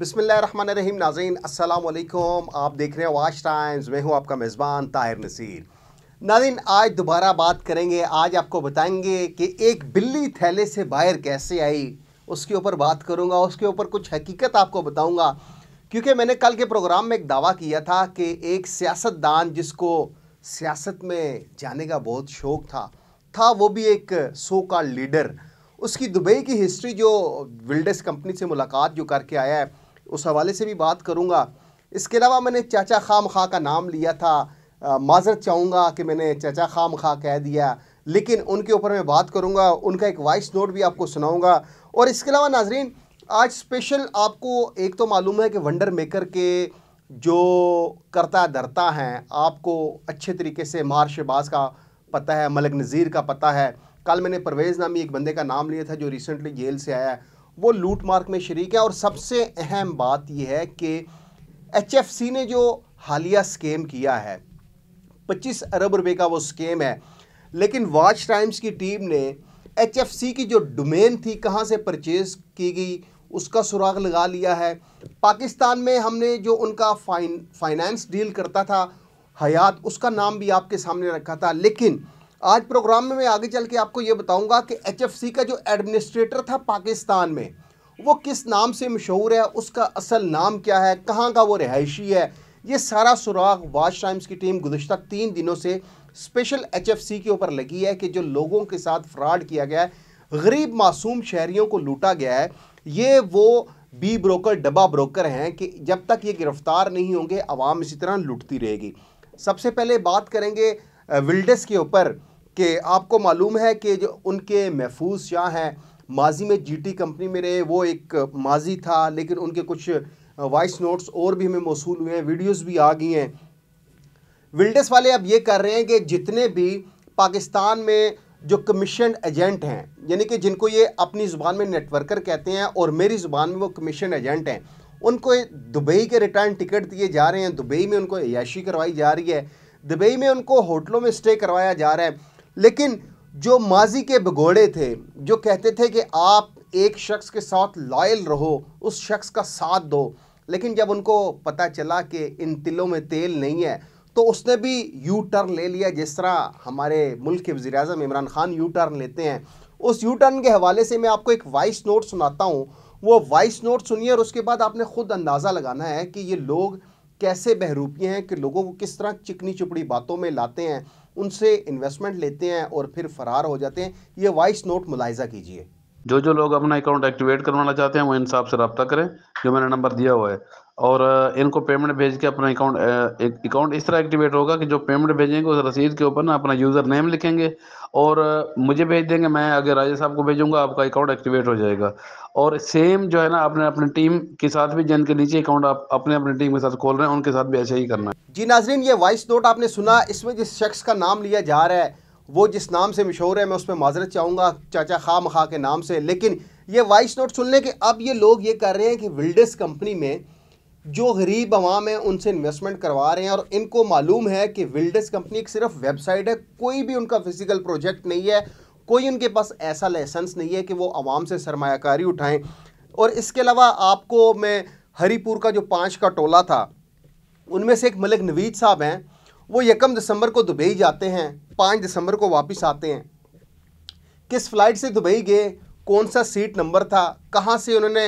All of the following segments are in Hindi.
बसमिल रहीम नाजीन असलकुम आप देख रहे हैं वाश टाइम्स मैं हूँ आपका मेज़बान ताहिर नसीर नाजीन आज दोबारा बात करेंगे आज आपको बताएंगे कि एक बिल्ली थैले से बाहर कैसे आई उसके ऊपर बात करूँगा उसके ऊपर कुछ हकीकत आपको बताऊँगा क्योंकि मैंने कल के प्रोग्राम में एक दावा किया था कि एक सियासतदान जिसको सियासत में जाने का बहुत शौक़ था था वो भी एक सो का लीडर उसकी दुबई की हिस्ट्री जो विल्डस कंपनी से मुलाकात जो करके आया है उस हवाले से भी बात करूँगा इसके अलावा मैंने चाचा खाम खा का नाम लिया था माजरत चाहूँगा कि मैंने चाचा खाम खा कह दिया लेकिन उनके ऊपर मैं बात करूँगा उनका एक वॉइस नोट भी आपको सुनाऊँगा और इसके अलावा नाजरीन आज स्पेशल आपको एक तो मालूम है कि वंडर मेकर के जो करता धरता हैं आपको अच्छे तरीके से मार शहबाज का पता है मलक नज़ीर का पता है कल मैंने परवेज़ नामी एक बंदे का नाम लिया था जो रिसेंटली जेल से आया है वो लूट मार्क में शरीक है और सबसे अहम बात यह है कि एच ने जो हालिया स्केम किया है 25 अरब रुपए का वो स्केम है लेकिन वॉच टाइम्स की टीम ने एच की जो डोमेन थी कहाँ से परचेज़ की गई उसका सुराग लगा लिया है पाकिस्तान में हमने जो उनका फाइन फाइनेंस डील करता था हयात उसका नाम भी आपके सामने रखा था लेकिन आज प्रोग्राम में मैं आगे चल के आपको ये बताऊंगा कि एचएफसी का जो एडमिनिस्ट्रेटर था पाकिस्तान में वो किस नाम से मशहूर है उसका असल नाम क्या है कहाँ का वो रिहायशी है ये सारा सुराग वाश टाइम्स की टीम गुजशत तीन दिनों से स्पेशल एचएफसी के ऊपर लगी है कि जो लोगों के साथ फ्रॉड किया गया है गरीब मासूम शहरीों को लूटा गया है ये वो बी ब्रोकर डबा ब्रोकर हैं कि जब तक ये गिरफ़्तार नहीं होंगे आवाम इसी तरह लुटती रहेगी सबसे पहले बात करेंगे विल्डस के ऊपर कि आपको मालूम है कि जो उनके महफूज शाह हैं माजी में जीटी कंपनी में रहे वो एक माजी था लेकिन उनके कुछ वॉइस नोट्स और भी हमें मौसू हुए हैं वीडियोज़ भी आ गई हैं विल्डस वाले अब ये कर रहे हैं कि जितने भी पाकिस्तान में जो कमीशन एजेंट हैं यानी कि जिनको ये अपनी ज़ुबान में नेटवर्कर कहते हैं और मेरी ज़ुबान में वो कमीशन एजेंट हैं उनको दुबई के रिटर्न टिकट दिए जा रहे हैं दुबई में उनको याशी करवाई जा रही है दुबई में उनको होटलों में स्टे करवाया जा रहा है लेकिन जो माजी के भगोड़े थे जो कहते थे कि आप एक शख्स के साथ लॉयल रहो उस शख्स का साथ दो लेकिन जब उनको पता चला कि इन तिलों में तेल नहीं है तो उसने भी यू टर्न ले लिया जिस तरह हमारे मुल्क के वजी अजम इमरान खान यू टर्न लेते हैं उस यू टर्न के हवाले से मैं आपको एक वॉइस नोट सुनाता हूँ वो वॉइस नोट सुनिए और उसके बाद आपने ख़ुद अंदाज़ा लगाना है कि ये लोग कैसे बहरूपी हैं कि लोगों को किस तरह चिकनी चुपड़ी बातों में लाते हैं उनसे इन्वेस्टमेंट लेते हैं और फिर फरार हो जाते हैं ये वाइस नोट मुलायजा कीजिए जो जो लोग अपना अकाउंट एक्टिवेट करवाना चाहते हैं वो इन साहब से रब्ता करें जो मैंने नंबर दिया हुआ है और इनको पेमेंट भेज के अपना अकाउंट अकाउंट इस तरह एक्टिवेट होगा कि जो पेमेंट भेजेंगे उस रसीद के ऊपर ना अपना यूज़र नेम लिखेंगे और मुझे भेज देंगे मैं अगर राजा साहब को भेजूंगा आपका अकाउंट एक्टिवेट हो जाएगा और सेम जो है ना आपने अपनी टीम के साथ भी जिनके नीचे अकाउंट आप अपने अपनी टीम के साथ खोल रहे हैं उनके साथ भी ऐसा ही करना है जी नाजरीन ये वॉइस नोट आपने सुना इसमें जिस शख्स का नाम लिया जा रहा है वो जिस नाम से मशहूर है मैं उस पर माजरत चाहूँगा चाचा खा खा के नाम से लेकिन ये वॉइस नोट सुन लें कि अब ये लोग ये कर रहे हैं कि विल्डस कंपनी में जो गरीब अवाम है उनसे इन्वेस्टमेंट करवा रहे हैं और इनको मालूम है कि विल्डस कंपनी एक सिर्फ वेबसाइट है कोई भी उनका फिजिकल प्रोजेक्ट नहीं है कोई उनके पास ऐसा लाइसेंस नहीं है कि वो आवाम से सरमाकारी उठाएं और इसके अलावा आपको मैं हरीपुर का जो पाँच का टोला था उनमें से एक मलिक नवीद साहब हैं वो यकम दिसंबर को दुबई जाते हैं पाँच दिसंबर को वापस आते हैं किस फ्लाइट से दुबई गए कौन सा सीट नंबर था कहाँ से उन्होंने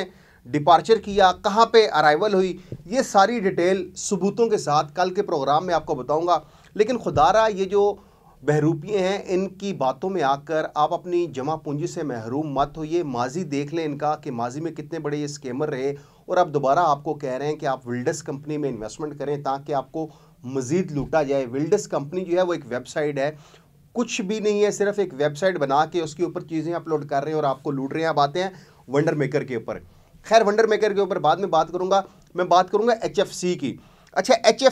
डिपार्चर किया कहाँ पे अराइवल हुई ये सारी डिटेल सबूतों के साथ कल के प्रोग्राम में आपको बताऊंगा लेकिन खुदारा ये जो बहरूपी हैं इनकी बातों में आकर आप अपनी जमा पूंजी से महरूम मत होइए माजी देख लें इनका कि माजी में कितने बड़े ये स्केमर रहे और अब दोबारा आपको कह रहे हैं कि आप विल्डस कंपनी में इन्वेस्टमेंट करें ताकि आपको मज़ीद लूटा जाए विल्डस कंपनी जो है वो एक वेबसाइट है कुछ भी नहीं है सिर्फ एक वेबसाइट बना के उसके ऊपर चीज़ें अपलोड कर रहे हैं और आपको लूट रहे हैं आप आते हैं वंडर मेकर के ऊपर खैर वंडर मेकर के ऊपर बाद में बात करूँगा मैं बात करूँगा एच की अच्छा एच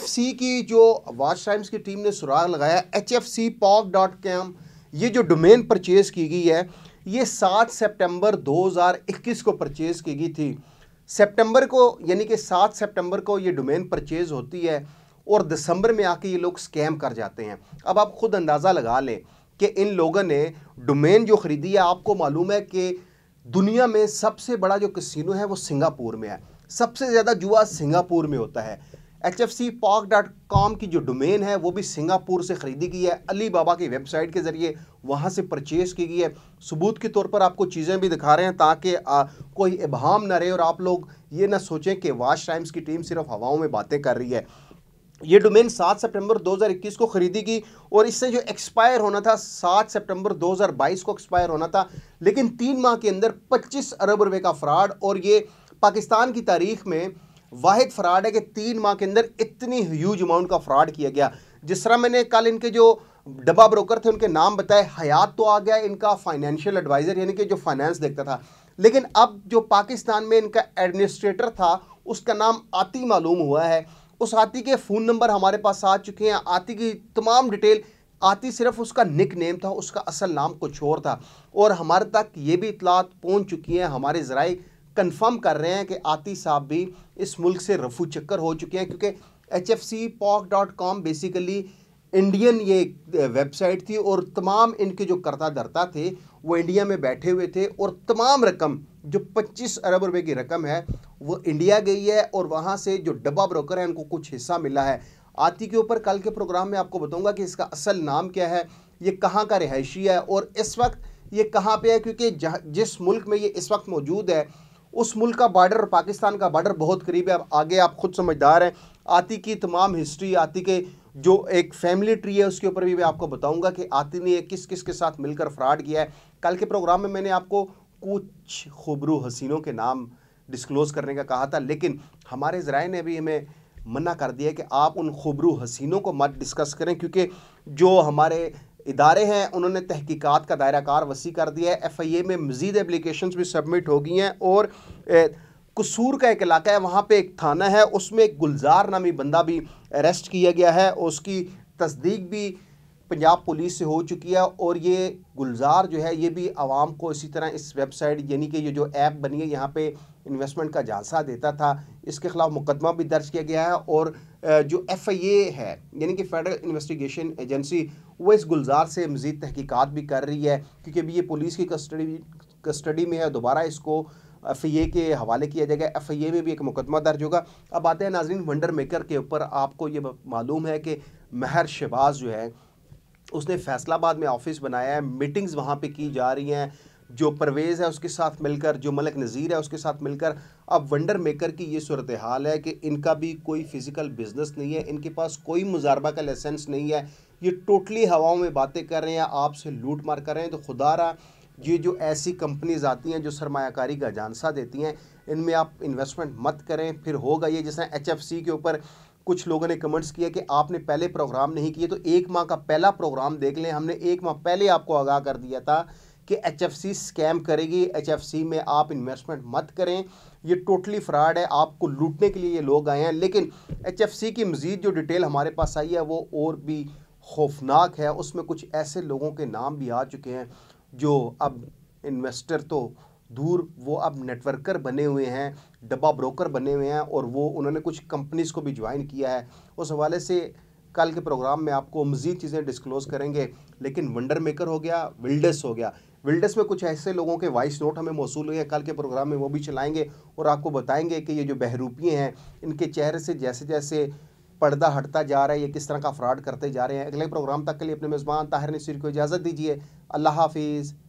की जो वाच टाइम्स की टीम ने सुराग लगाया H F C pok dot com ये जो डोमेन परचेज़ की गई है ये दो सितंबर 2021 को परचेज़ की गई थी सितंबर को यानी कि सात सितंबर को ये डोमेन परचेज़ होती है और दिसंबर में आके ये लोग स्कैम कर जाते हैं अब आप खुद अंदाज़ा लगा लें कि इन लोगों ने डोमेन जो ख़रीदी है आपको मालूम है कि दुनिया में सबसे बड़ा जो कसिनो है वो सिंगापुर में है सबसे ज़्यादा जुआ सिंगापुर में होता है H F C pok dot com की जो डोमेन है वो भी सिंगापुर से ख़रीदी गई है अली बाबा की वेबसाइट के ज़रिए वहाँ से परचेज़ की गई है सबूत के तौर पर आपको चीज़ें भी दिखा रहे हैं ताकि कोई इबहम ना रहे और आप लोग ये ना सोचें कि वाश टाइम्स की टीम सिर्फ हवाओं में बातें कर रही है ये डोमेन 7 सितंबर 2021 को खरीदी गई और इससे जो एक्सपायर होना था 7 सितंबर 2022 को एक्सपायर होना था लेकिन तीन माह के अंदर 25 अरब रुपए का फ्रॉड और ये पाकिस्तान की तारीख में वाद फ्रॉड है कि तीन माह के अंदर इतनी ह्यूज अमाउंट का फ्रॉड किया गया जिस तरह मैंने कल इनके जो डब्बा ब्रोकर थे उनके नाम बताए हयात तो आ गया इनका फाइनेंशियल एडवाइज़र यानी कि जो फाइनेंस देखता था लेकिन अब जो पाकिस्तान में इनका एडमिनिस्ट्रेटर था उसका नाम आती मालूम हुआ है उस आती के फ़ोन नंबर हमारे पास आ चुके हैं आती की तमाम डिटेल आती सिर्फ उसका निक नेम था उसका असल नाम कुछ और था और हमारे तक ये भी इतलात पहुँच चुकी हैं हमारे ज़राए कन्फर्म कर रहे हैं कि आती साहब भी इस मुल्क से रफू चक्कर हो चुके हैं क्योंकि H F C pok dot com basically Indian ये वेबसाइट थी और तमाम इनके जो करता धरता थे वो इंडिया में बैठे हुए थे और तमाम रकम जो 25 अरब रुपए की रकम है वो इंडिया गई है और वहाँ से जो डब्बा ब्रोकर है उनको कुछ हिस्सा मिला है आती के ऊपर कल के प्रोग्राम में आपको बताऊँगा कि इसका असल नाम क्या है ये कहाँ का रिहायशी है और इस वक्त ये कहाँ पर है क्योंकि जिस मुल्क में ये इस वक्त मौजूद है उस मुल्क का बॉर्डर और पाकिस्तान का बॉर्डर बहुत करीब है अब आगे आप खुद समझदार हैं आती की तमाम हिस्ट्री आती के जो एक फैमिली ट्री है उसके ऊपर भी मैं आपको बताऊंगा कि आतिन ने किस किस के साथ मिलकर फ्रॉड किया है कल के प्रोग्राम में मैंने आपको कुछ खुबरू हसीनों के नाम डिस्क्लोज़ करने का कहा था लेकिन हमारे ज़राए ने भी हमें मना कर दिया कि आप उन खुबरू हसीनों को मत डिस्कस करें क्योंकि जो हमारे इदारे हैं उन्होंने तहकीकात का दायरा कार वसी कर दिया है एफ आई ए में मज़ीद एप्लीकेशन भी सबमिट हो गई हैं और ए, कसूर का एक इलाका है वहाँ पे एक थाना है उसमें एक गुलजार नामी बंदा भी अरेस्ट किया गया है उसकी तस्दीक भी पंजाब पुलिस से हो चुकी है और ये गुलजार जो है ये भी आवाम को इसी तरह इस वेबसाइट यानी कि ये जो ऐप बनी है यहाँ पे इन्वेस्टमेंट का जालसा देता था इसके खिलाफ मुकदमा भी दर्ज किया गया है और जो एफ आई ए है यानी कि फेडरल इन्वेस्टिगेशन एजेंसी वो इस गुलजार से मज़ीद तहकीकात भी कर रही है क्योंकि अभी ये पुलिस की कस्टडी कस्टडी में है दोबारा इसको एफ आई ए के हवाले किया जाएगा एफ आई ए में भी एक मुकदमा दर्ज होगा अब आते हैं नाजरीन वंडर मेकर के ऊपर आपको ये मालूम है कि महर शहबाज जो है उसने फैसलाबाद में ऑफिस बनाया है मीटिंग्स वहाँ पर की जा रही हैं जो परवेज़ है उसके साथ मिलकर जो मलक नज़ीर है उसके साथ मिलकर अब वंडर मेकर की ये सूरत हाल है कि इनका भी कोई फिज़िकल बिजनेस नहीं है इनके पास कोई मुजारबा का लाइसेंस नहीं है ये टोटली हवाओं में बातें कर रहे हैं आपसे लूट मार कर रहे हैं तो खुदा रहा ये जो ऐसी कंपनीज आती हैं जो सरमाकारी का जानसा देती हैं इनमें आप इन्वेस्टमेंट मत करें फिर होगा ये जैसे एच के ऊपर कुछ लोगों ने कमेंट्स किया कि आपने पहले प्रोग्राम नहीं किए तो एक माह का पहला प्रोग्राम देख लें हमने एक माह पहले आपको आगाह कर दिया था कि एच स्कैम करेगी एच में आप इन्वेस्टमेंट मत करें ये टोटली फ्रॉड है आपको लूटने के लिए ये लोग आए हैं लेकिन एच की मज़ीद जो डिटेल हमारे पास आई है वो और भी खौफनाक है उसमें कुछ ऐसे लोगों के नाम भी आ चुके हैं जो अब इन्वेस्टर तो दूर वो अब नेटवर्कर बने हुए हैं डब्बा ब्रोकर बने हुए हैं और वो उन्होंने कुछ कंपनीज़ को भी ज्वाइन किया है उस हवाले से कल के प्रोग्राम में आपको मज़ीद चीज़ें डिस्क्लोज़ करेंगे लेकिन वंडर मेकर हो गया विल्डस हो गया विल्डस में कुछ ऐसे लोगों के वॉइस नोट हमें मौसू हुए हैं कल के प्रोग्राम में वो भी चलाएँगे और आपको बताएँगे कि ये जो बहरूपी हैं इनके चेहरे से जैसे जैसे पर्दा हटता जा रहा है ये किस तरह का फ्रॉड करते जा रहे हैं अगले प्रोग्राम तक के लिए अपने मेज़बान ताहिर नसीर को इजाज़त दीजिए अल्लाह हाफिज़